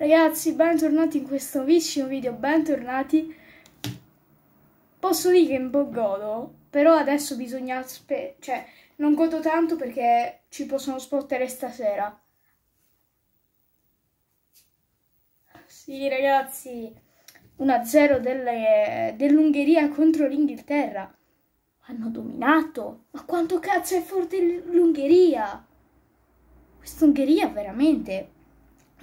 Ragazzi, bentornati in questo nuovissimo video, bentornati. Posso dire che un po' godo, però adesso bisogna... cioè, non godo tanto perché ci possono spottere stasera. Sì, ragazzi, 1-0 dell'Ungheria dell contro l'Inghilterra. Hanno dominato. Ma quanto cazzo è forte l'Ungheria? Quest'Ungheria veramente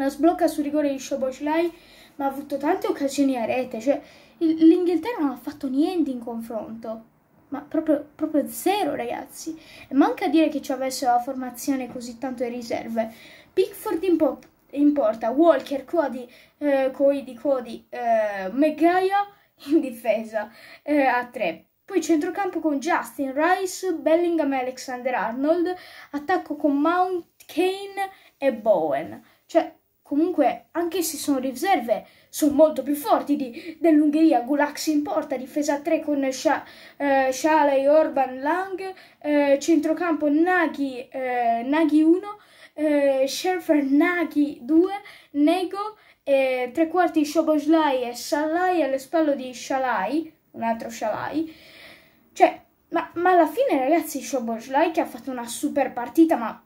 la sblocca sul rigore di Szoboszlai, ma ha avuto tante occasioni a rete, cioè l'Inghilterra non ha fatto niente in confronto. Ma proprio, proprio zero, ragazzi. E manca dire che ci avesse la formazione così tanto in riserve. Pickford in, po- in porta, Walker, Cody, eh, Cody, Cody, eh, Megaya in difesa eh, a tre. Poi centrocampo con Justin, Rice, Bellingham e Alexander Arnold, attacco con Mount, Kane e Bowen. Cioè, Comunque, anche se sono riserve, sono molto più forti di, dell'Ungheria. Gulak si importa, difesa 3 con Sha, eh, Shalay, Orban, Lang, eh, centrocampo Nagi, eh, Naghi 1, eh, Scherfer, Nagi 2, Nego, eh, tre quarti Shoboslai e Salai all'espello di Shalai, un altro Shalai. Cioè, ma, ma alla fine ragazzi Shoboslai che ha fatto una super partita, ma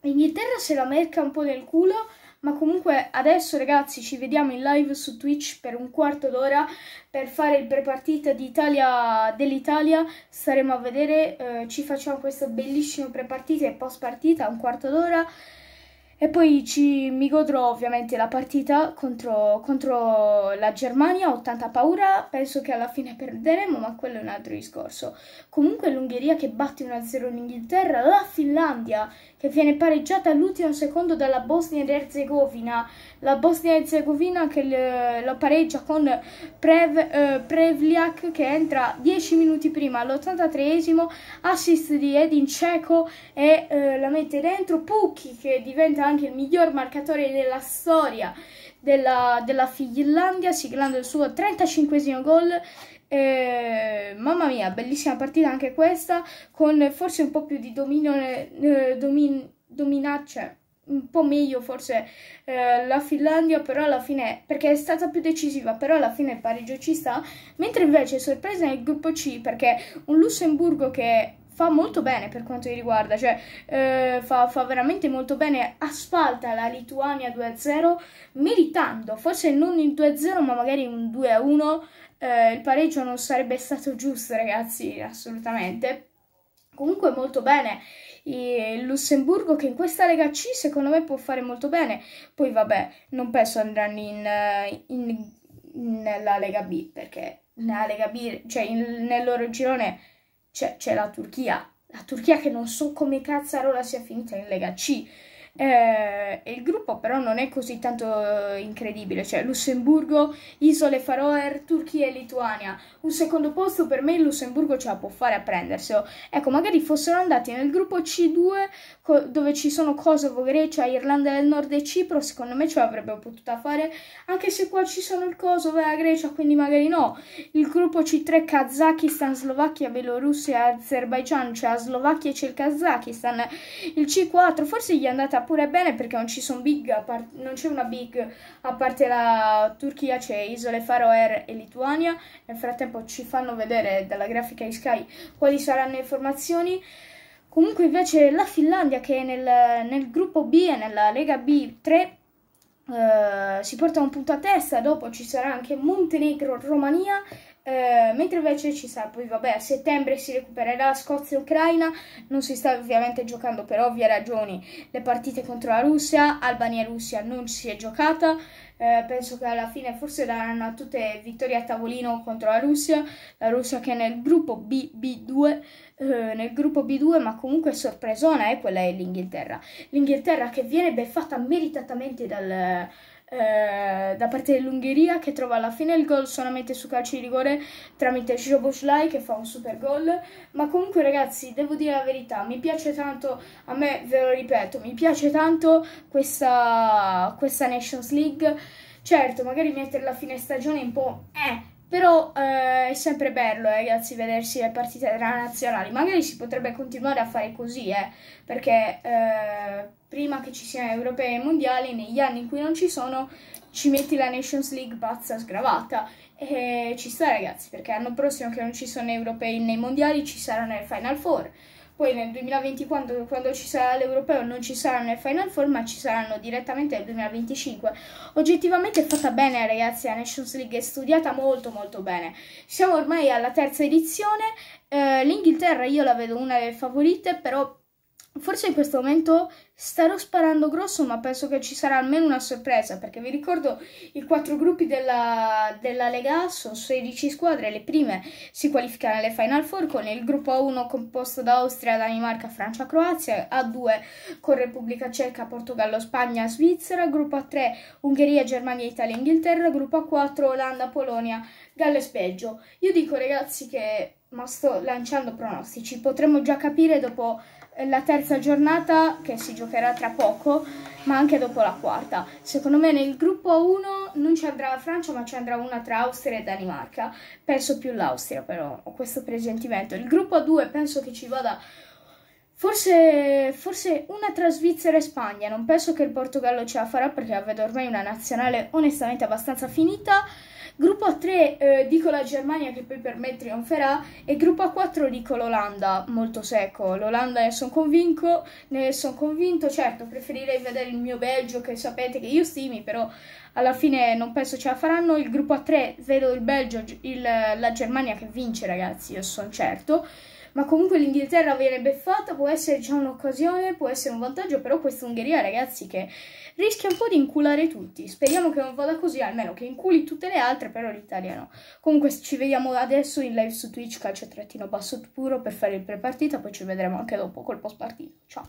l'Inghilterra se la merca un po' nel culo ma comunque adesso ragazzi ci vediamo in live su Twitch per un quarto d'ora per fare il prepartita dell'Italia. Staremo a vedere, eh, ci facciamo questa bellissima prepartita e post partita, un quarto d'ora. E poi ci, mi godrò ovviamente la partita contro, contro, la Germania, ho tanta paura, penso che alla fine perderemo, ma quello è un altro discorso. Comunque l'Ungheria che batte 1-0 l'Inghilterra, in la Finlandia che viene pareggiata all'ultimo secondo dalla Bosnia ed Erzegovina, la Bosnia ed Erzegovina che le, la pareggia con Prev, eh, Prevliak che entra 10 minuti prima all'83esimo, assist di Edin Ceco e eh, la mette dentro, Pucchi che diventa anche il miglior marcatore della storia della, della Finlandia, siglando il suo 35 gol. Eh, mamma mia, bellissima partita anche questa, con forse un po' più di dominio, eh, domin, dominaccia cioè, un po' meglio forse eh, la Finlandia, però alla fine, perché è stata più decisiva, però alla fine il pareggio ci sta, mentre invece sorpresa nel gruppo C, perché un Lussemburgo che fa molto bene per quanto mi riguarda, cioè eh, fa, fa, veramente molto bene, asfalta la Lituania 2-0, meritando, forse non in 2-0 ma magari in 2-1, eh, il pareggio non sarebbe stato giusto ragazzi, assolutamente. Comunque molto bene, il Lussemburgo che in questa Lega C secondo me può fare molto bene, poi vabbè non penso andranno in, in, nella Lega B perché nella Lega B, cioè in, nel loro girone c'è la Turchia. La Turchia che non so come cazzarola sia finita in Lega C, eh, il gruppo però non è così tanto eh, incredibile, cioè Lussemburgo, Isole Faroe, Turchia e Lituania. Un secondo posto per me il Lussemburgo ce la può fare a prenderselo. Ecco, magari fossero andati nel gruppo C2 co- dove ci sono Kosovo, Grecia, Irlanda del Nord e Cipro, secondo me ce l'avrebbero potuta fare, anche se qua ci sono il Kosovo e la Grecia, quindi magari no. Il gruppo C3 Kazakistan, Slovacchia, Bielorussia, Azerbaijan, cioè a Slovacchia c'è il Kazakistan. Il C4 forse gli è andata andrà pure bene perché non, c'è una big a parte la Turchia, c'è Isole Faroe e Lituania. Nel frattempo ci fanno vedere dalla grafica di Sky quali saranno le informazioni. Comunque invece la Finlandia che è nel, nel gruppo B e nella Lega B3 eh, si porta un punto a testa, dopo ci sarà anche Montenegro, Romania eh, mentre invece ci sarà poi, vabbè, a settembre si recupererà Scozia e Ucraina, non si sta ovviamente giocando per ovvie ragioni le partite contro la Russia, Albania e Russia non si è giocata, eh, penso che alla fine forse daranno tutte vittorie a tavolino contro la Russia, la Russia che è nel gruppo B, 2 eh, nel gruppo B2 ma comunque sorpresona è eh, quella è l'Inghilterra, l'Inghilterra che viene beffata meritatamente dal eh, da parte dell'Ungheria che trova alla fine il gol solamente su calcio di rigore tramite Szoboszlai che fa un super gol. Ma comunque ragazzi, devo dire la verità, mi piace tanto, a me ve lo ripeto, mi piace tanto questa, questa Nations League. Certo, magari mettere la fine stagione è un po'... Eh, però eh, è sempre bello, eh, ragazzi, vedersi le partite tra nazionali. Magari si potrebbe continuare a fare così, eh, perché eh, prima che ci siano europei e mondiali, negli anni in cui non ci sono, ci metti la Nations League pazza sgravata. E ci sta, ragazzi, perché l'anno prossimo che non ci sono europei né mondiali, ci saranno nel Final Four. Poi nel 2020 quando, quando ci sarà l'europeo non ci saranno le Final Four ma ci saranno direttamente nel 2025. Oggettivamente è fatta bene ragazzi la Nations League, è studiata molto molto bene. Siamo ormai alla terza edizione, eh, l'Inghilterra io la vedo una delle favorite però Forse in questo momento starò sparando grosso, ma penso che ci sarà almeno una sorpresa, perché vi ricordo i quattro gruppi della, della Lega A sono 16 squadre, le prime si qualificano alle Final Four con il gruppo A1 composto da Austria, Danimarca, Francia, Croazia, A2 con Repubblica Ceca, Portogallo, Spagna, Svizzera, gruppo A3 Ungheria, Germania, Italia, Inghilterra, gruppo A4 Olanda, Polonia, Galles, Belgio. Io dico ragazzi che ma sto lanciando pronostici. Potremmo già capire dopo eh, la terza giornata, che si giocherà tra poco, ma anche dopo la quarta. Secondo me nel gruppo 1 non ci andrà la Francia, ma ci andrà una tra Austria e Danimarca. Penso più l'Austria, però, ho questo presentimento. Il gruppo 2 penso che ci vada Forse, forse, una tra Svizzera e Spagna, non penso che il Portogallo ce la farà perché vedo ormai una nazionale onestamente abbastanza finita. Gruppo a 3 eh, dico la Germania che poi per me trionferà e gruppo 4 dico l'Olanda, molto secco. L'Olanda ne sono convinto, ne sono convinto, certo preferirei vedere il mio Belgio che sapete che io stimi, però alla fine non penso ce la faranno. Il gruppo 3 vedo il Belgio, il, la Germania che vince ragazzi, io sono certo ma comunque l'Inghilterra viene beffata, può essere già diciamo, un'occasione, può essere un vantaggio, però questa Ungheria ragazzi che rischia un po' di inculare tutti, speriamo che non vada così, almeno che inculi tutte le altre, però l'Italia no. Comunque ci vediamo adesso in live su Twitch calcio-basso trattino puro per fare il prepartita, poi ci vedremo anche dopo col post-partita, ciao!